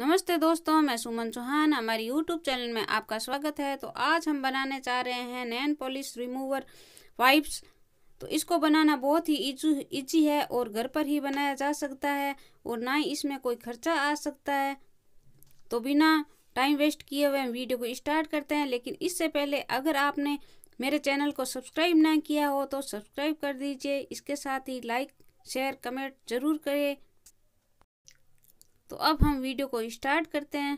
नमस्ते दोस्तों मैं सुमन चौहान हमारी यूट्यूब चैनल में आपका स्वागत है तो आज हम बनाने चाह रहे हैं नैन पॉलिश रिमूवर वाइप्स तो इसको बनाना बहुत ही ईजी है और घर पर ही बनाया जा सकता है और ना ही इसमें कोई खर्चा आ सकता है तो बिना टाइम वेस्ट किए हुए वीडियो को स्टार्ट करते हैं लेकिन इससे पहले अगर आपने मेरे चैनल को सब्सक्राइब ना किया हो तो सब्सक्राइब कर दीजिए इसके साथ ही लाइक शेयर कमेंट जरूर करें तो अब हम वीडियो को स्टार्ट करते हैं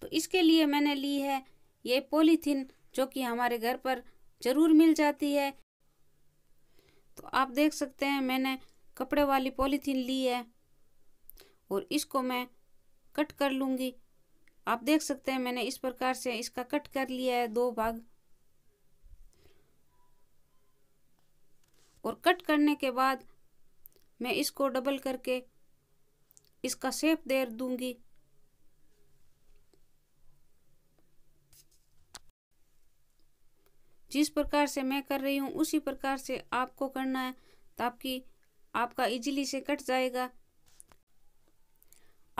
तो इसके लिए मैंने ली है ये पॉलीथीन जो कि हमारे घर पर ज़रूर मिल जाती है तो आप देख सकते हैं मैंने कपड़े वाली पॉलीथीन ली है और इसको मैं कट कर लूँगी आप देख सकते हैं मैंने इस प्रकार से इसका कट कर लिया है दो भाग करने के बाद मैं इसको डबल करके इसका सेप दे दूंगी जिस प्रकार से मैं कर रही हूँ उसी प्रकार से आपको करना है ताकि आपका इजीली से कट जाएगा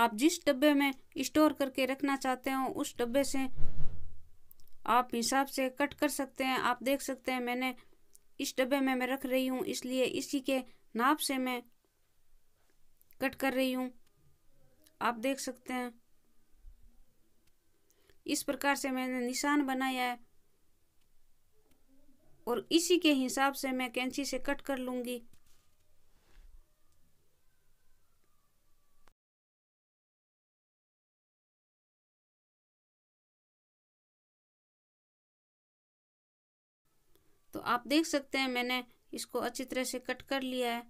आप जिस डब्बे में स्टोर करके रखना चाहते हो उस डब्बे से आप हिसाब से कट कर सकते हैं आप देख सकते हैं मैंने इस डब्बे में मैं रख रही हूँ इसलिए इसी के नाप से मैं कट कर रही हूँ आप देख सकते हैं इस प्रकार से मैंने निशान बनाया है और इसी के हिसाब से मैं कैंची से कट कर लूँगी तो आप देख सकते हैं मैंने इसको अच्छी तरह से कट कर लिया है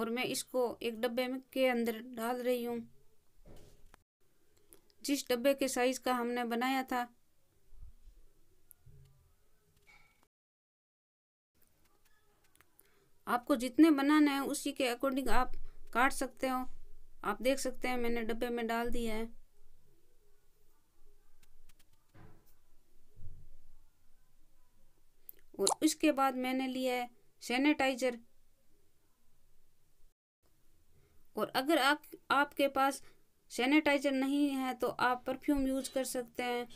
और मैं इसको एक डब्बे में के अंदर डाल रही हूँ जिस डब्बे के साइज का हमने बनाया था आपको जितने बनाना है उसी के अकॉर्डिंग आप काट सकते हो आप देख सकते हैं मैंने डब्बे में डाल दिया है उसके बाद मैंने लिया है सैनिटाइजर और अगर आप आपके पास सैनिटाइजर नहीं है तो आप परफ्यूम यूज़ कर सकते हैं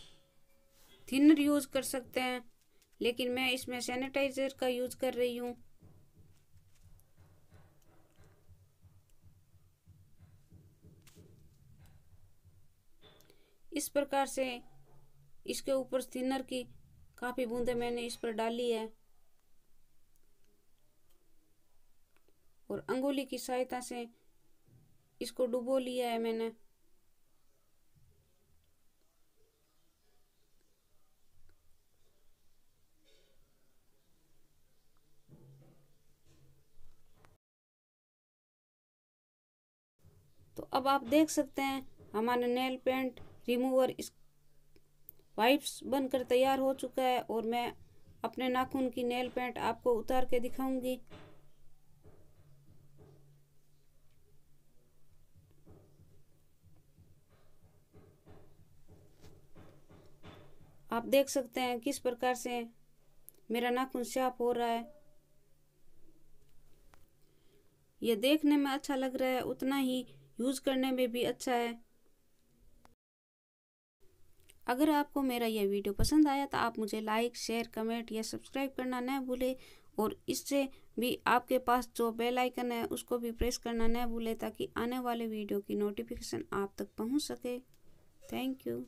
थिनर यूज़ कर सकते हैं लेकिन मैं इसमें सैनिटाइजर का यूज़ कर रही हूँ इस प्रकार से इसके ऊपर थिनर की काफ़ी बूंदे मैंने इस पर डाली है और अंगुली की सहायता से इसको डुबो लिया है मैंने तो अब आप देख सकते हैं हमारा नेल पेंट रिमूवर इस वाइप्स बनकर तैयार हो चुका है और मैं अपने नाखून की नेल पेंट आपको उतार के दिखाऊंगी आप देख सकते हैं किस प्रकार से मेरा नाखून साफ हो रहा है यह देखने में अच्छा लग रहा है उतना ही यूज़ करने में भी अच्छा है अगर आपको मेरा यह वीडियो पसंद आया तो आप मुझे लाइक शेयर कमेंट या सब्सक्राइब करना न भूलें और इससे भी आपके पास जो बेल आइकन है उसको भी प्रेस करना न भूलें ताकि आने वाले वीडियो की नोटिफिकेशन आप तक पहुंच सके थैंक यू